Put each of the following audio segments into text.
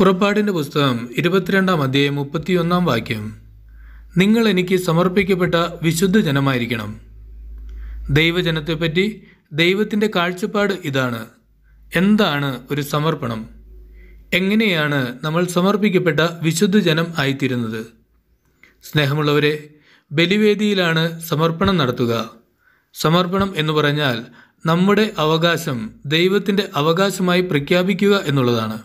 പുറപ്പാടിൻ്റെ പുസ്തകം ഇരുപത്തിരണ്ടാം അധ്യായം മുപ്പത്തിയൊന്നാം വാക്യം നിങ്ങൾ എനിക്ക് സമർപ്പിക്കപ്പെട്ട വിശുദ്ധ ജനമായിരിക്കണം ദൈവജനത്തെപ്പറ്റി ദൈവത്തിൻ്റെ കാഴ്ചപ്പാട് ഇതാണ് എന്താണ് ഒരു സമർപ്പണം എങ്ങനെയാണ് നമ്മൾ സമർപ്പിക്കപ്പെട്ട വിശുദ്ധ ജനം ആയിത്തീരുന്നത് സ്നേഹമുള്ളവരെ ബലിവേദിയിലാണ് സമർപ്പണം നടത്തുക സമർപ്പണം എന്ന് പറഞ്ഞാൽ നമ്മുടെ അവകാശം ദൈവത്തിൻ്റെ അവകാശമായി പ്രഖ്യാപിക്കുക എന്നുള്ളതാണ്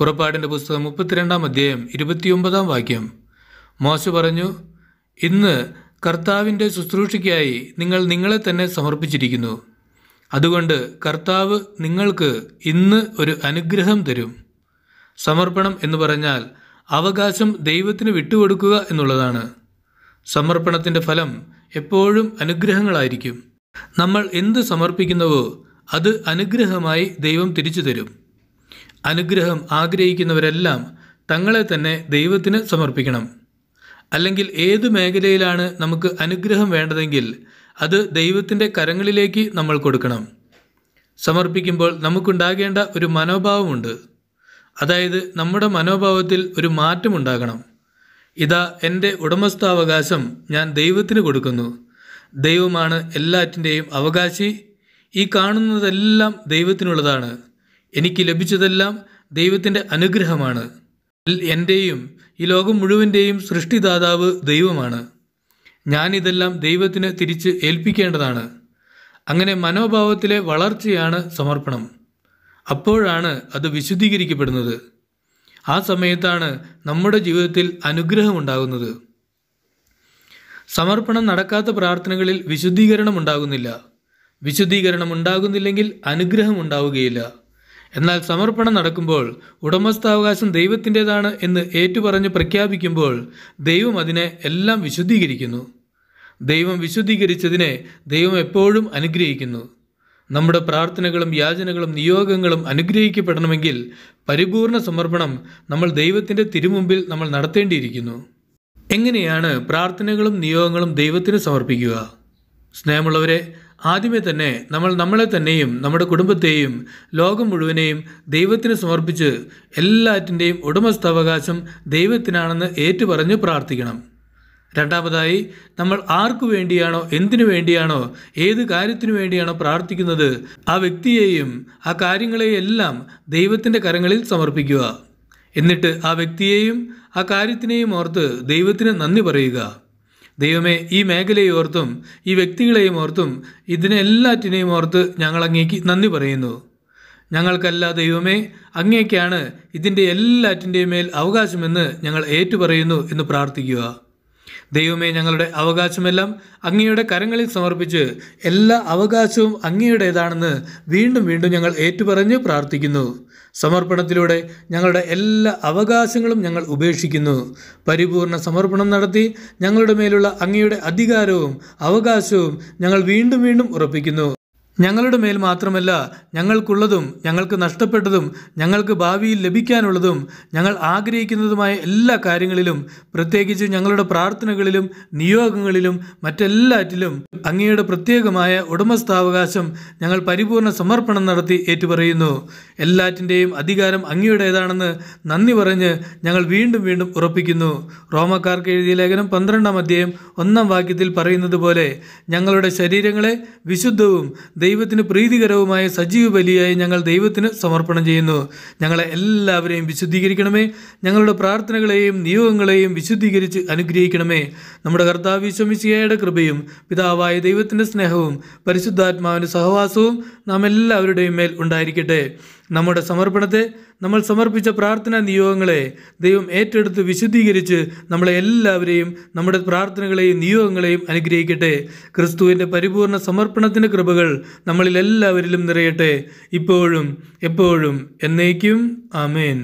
പുറപ്പാടിൻ്റെ പുസ്തകം മുപ്പത്തിരണ്ടാം അധ്യായം ഇരുപത്തിയൊമ്പതാം വാക്യം മോശ പറഞ്ഞു ഇന്ന് കർത്താവിൻ്റെ ശുശ്രൂഷയ്ക്കായി നിങ്ങൾ നിങ്ങളെ തന്നെ സമർപ്പിച്ചിരിക്കുന്നു അതുകൊണ്ട് കർത്താവ് നിങ്ങൾക്ക് ഇന്ന് ഒരു അനുഗ്രഹം തരും സമർപ്പണം എന്ന് പറഞ്ഞാൽ അവകാശം ദൈവത്തിന് വിട്ടുകൊടുക്കുക എന്നുള്ളതാണ് സമർപ്പണത്തിൻ്റെ ഫലം എപ്പോഴും അനുഗ്രഹങ്ങളായിരിക്കും നമ്മൾ എന്ത് സമർപ്പിക്കുന്നവോ അത് അനുഗ്രഹമായി ദൈവം തിരിച്ചു തരും അനുഗ്രഹം ആഗ്രഹിക്കുന്നവരെല്ലാം തങ്ങളെ തന്നെ ദൈവത്തിന് സമർപ്പിക്കണം അല്ലെങ്കിൽ ഏത് മേഖലയിലാണ് നമുക്ക് അനുഗ്രഹം വേണ്ടതെങ്കിൽ അത് ദൈവത്തിൻ്റെ കരങ്ങളിലേക്ക് നമ്മൾ കൊടുക്കണം സമർപ്പിക്കുമ്പോൾ നമുക്കുണ്ടാകേണ്ട ഒരു മനോഭാവമുണ്ട് അതായത് നമ്മുടെ മനോഭാവത്തിൽ ഒരു മാറ്റമുണ്ടാകണം ഇതാ എൻ്റെ ഉടമസ്ഥാവകാശം ഞാൻ ദൈവത്തിന് കൊടുക്കുന്നു ദൈവമാണ് എല്ലാറ്റിൻ്റെയും അവകാശി ഈ കാണുന്നതെല്ലാം ദൈവത്തിനുള്ളതാണ് എനിക്ക് ലഭിച്ചതെല്ലാം ദൈവത്തിൻ്റെ അനുഗ്രഹമാണ് എൻ്റെയും ഈ ലോകം മുഴുവൻ്റെയും സൃഷ്ടിദാതാവ് ദൈവമാണ് ഞാനിതെല്ലാം ദൈവത്തിന് തിരിച്ച് ഏൽപ്പിക്കേണ്ടതാണ് അങ്ങനെ മനോഭാവത്തിലെ വളർച്ചയാണ് സമർപ്പണം അപ്പോഴാണ് അത് വിശുദ്ധീകരിക്കപ്പെടുന്നത് ആ സമയത്താണ് നമ്മുടെ ജീവിതത്തിൽ അനുഗ്രഹമുണ്ടാകുന്നത് സമർപ്പണം നടക്കാത്ത പ്രാർത്ഥനകളിൽ വിശുദ്ധീകരണം ഉണ്ടാകുന്നില്ല വിശുദ്ധീകരണം ഉണ്ടാകുന്നില്ലെങ്കിൽ അനുഗ്രഹം ഉണ്ടാവുകയില്ല എന്നാൽ സമർപ്പണം നടക്കുമ്പോൾ ഉടമസ്ഥാവകാശം ദൈവത്തിൻ്റെതാണ് എന്ന് ഏറ്റുപറഞ്ഞ് പ്രഖ്യാപിക്കുമ്പോൾ ദൈവം അതിനെ എല്ലാം വിശുദ്ധീകരിക്കുന്നു ദൈവം വിശുദ്ധീകരിച്ചതിനെ ദൈവം എപ്പോഴും അനുഗ്രഹിക്കുന്നു നമ്മുടെ പ്രാർത്ഥനകളും യാചനകളും നിയോഗങ്ങളും അനുഗ്രഹിക്കപ്പെടണമെങ്കിൽ പരിപൂർണ സമർപ്പണം നമ്മൾ ദൈവത്തിൻ്റെ തിരുമുമ്പിൽ നമ്മൾ നടത്തേണ്ടിയിരിക്കുന്നു എങ്ങനെയാണ് പ്രാർത്ഥനകളും നിയോഗങ്ങളും ദൈവത്തിന് സമർപ്പിക്കുക സ്നേഹമുള്ളവരെ ആദ്യമേ തന്നെ നമ്മൾ നമ്മളെ തന്നെയും നമ്മുടെ കുടുംബത്തെയും ലോകം മുഴുവനെയും ദൈവത്തിന് സമർപ്പിച്ച് എല്ലാറ്റിൻ്റെയും ഉടമസ്ഥാവകാശം ദൈവത്തിനാണെന്ന് ഏറ്റുപറഞ്ഞ് പ്രാർത്ഥിക്കണം രണ്ടാമതായി നമ്മൾ ആർക്കു വേണ്ടിയാണോ എന്തിനു വേണ്ടിയാണോ ഏത് കാര്യത്തിനു വേണ്ടിയാണോ പ്രാർത്ഥിക്കുന്നത് ആ വ്യക്തിയെയും ആ കാര്യങ്ങളെയെല്ലാം ദൈവത്തിൻ്റെ കരങ്ങളിൽ സമർപ്പിക്കുക എന്നിട്ട് ആ വ്യക്തിയെയും ആ കാര്യത്തിനെയും ഓർത്ത് ദൈവത്തിന് നന്ദി പറയുക ദൈവമേ ഈ മേഖലയെ ഓർത്തും ഈ വ്യക്തികളെയും ഓർത്തും ഇതിനെല്ലാറ്റിനെയും ഓർത്ത് ഞങ്ങൾ അങ്ങേക്ക് നന്ദി പറയുന്നു ഞങ്ങൾക്കല്ല ദൈവമേ അങ്ങേക്കാണ് ഇതിൻ്റെ എല്ലാറ്റിൻ്റെയും മേൽ അവകാശമെന്ന് ഞങ്ങൾ ഏറ്റുപറയുന്നു എന്ന് പ്രാർത്ഥിക്കുക ദൈവമേ ഞങ്ങളുടെ അവകാശമെല്ലാം അങ്ങയുടെ കരങ്ങളിൽ സമർപ്പിച്ച് എല്ലാ അവകാശവും അങ്ങയുടേതാണെന്ന് വീണ്ടും വീണ്ടും ഞങ്ങൾ ഏറ്റുപറഞ്ഞ് പ്രാർത്ഥിക്കുന്നു സമർപ്പണത്തിലൂടെ ഞങ്ങളുടെ എല്ലാ അവകാശങ്ങളും ഞങ്ങൾ ഉപേക്ഷിക്കുന്നു പരിപൂർണ സമർപ്പണം നടത്തി ഞങ്ങളുടെ മേലുള്ള അങ്ങയുടെ അധികാരവും അവകാശവും ഞങ്ങൾ വീണ്ടും വീണ്ടും ഉറപ്പിക്കുന്നു ഞങ്ങളുടെ മേൽ മാത്രമല്ല ഞങ്ങൾക്കുള്ളതും ഞങ്ങൾക്ക് നഷ്ടപ്പെട്ടതും ഞങ്ങൾക്ക് ഭാവിയിൽ ലഭിക്കാനുള്ളതും ഞങ്ങൾ ആഗ്രഹിക്കുന്നതുമായ എല്ലാ കാര്യങ്ങളിലും പ്രത്യേകിച്ച് ഞങ്ങളുടെ പ്രാർത്ഥനകളിലും നിയോഗങ്ങളിലും മറ്റെല്ലാറ്റിലും അങ്ങയുടെ പ്രത്യേകമായ ഉടമസ്ഥാവകാശം ഞങ്ങൾ പരിപൂർണ സമർപ്പണം നടത്തി ഏറ്റുപറയുന്നു എല്ലാറ്റിൻ്റെയും അധികാരം അങ്ങയുടേതാണെന്ന് നന്ദി പറഞ്ഞ് ഞങ്ങൾ വീണ്ടും വീണ്ടും ഉറപ്പിക്കുന്നു റോമക്കാർക്ക് എഴുതിയ ലേഖനം പന്ത്രണ്ടാം അധ്യായം ഒന്നാം വാക്യത്തിൽ പറയുന്നത് പോലെ ഞങ്ങളുടെ ശരീരങ്ങളെ വിശുദ്ധവും ദൈവത്തിന് പ്രീതികരവുമായ സജീവ ബലിയായി ഞങ്ങൾ ദൈവത്തിന് സമർപ്പണം ചെയ്യുന്നു ഞങ്ങളെ എല്ലാവരെയും വിശുദ്ധീകരിക്കണമേ ഞങ്ങളുടെ പ്രാർത്ഥനകളെയും നിയോഗങ്ങളെയും വിശുദ്ധീകരിച്ച് അനുഗ്രഹിക്കണമേ നമ്മുടെ കർത്താവിശ്വമിശിയായുടെ കൃപയും പിതാവായ ദൈവത്തിൻ്റെ സ്നേഹവും പരിശുദ്ധാത്മാവിൻ്റെ സഹവാസവും നാം എല്ലാവരുടെയും മേൽ ഉണ്ടായിരിക്കട്ടെ നമ്മുടെ സമർപ്പണത്തെ നമ്മൾ സമർപ്പിച്ച പ്രാർത്ഥനാ നിയോഗങ്ങളെ ദൈവം ഏറ്റെടുത്ത് വിശുദ്ധീകരിച്ച് നമ്മളെ എല്ലാവരെയും നമ്മുടെ പ്രാർത്ഥനകളെയും നിയോഗങ്ങളെയും അനുഗ്രഹിക്കട്ടെ ക്രിസ്തുവിൻ്റെ പരിപൂർണ സമർപ്പണത്തിൻ്റെ കൃപകൾ നമ്മളിൽ എല്ലാവരിലും നിറയട്ടെ ഇപ്പോഴും എപ്പോഴും എന്നേക്കും ആമേൻ